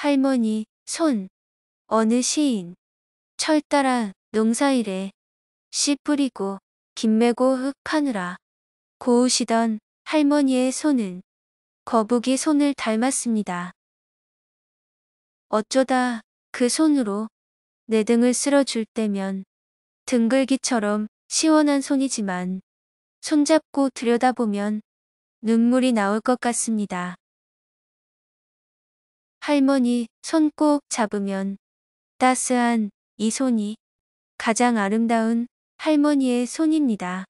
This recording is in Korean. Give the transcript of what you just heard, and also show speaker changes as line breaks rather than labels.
할머니, 손, 어느 시인, 철 따라 농사일에 씨 뿌리고 김매고흙하느라 고우시던 할머니의 손은 거북이 손을 닮았습니다. 어쩌다 그 손으로 내 등을 쓸어줄 때면 등글기처럼 시원한 손이지만 손잡고 들여다보면 눈물이 나올 것 같습니다. 할머니 손 꼭 잡으면 따스한 이 손이 가장 아름다운 할머니의 손입니다.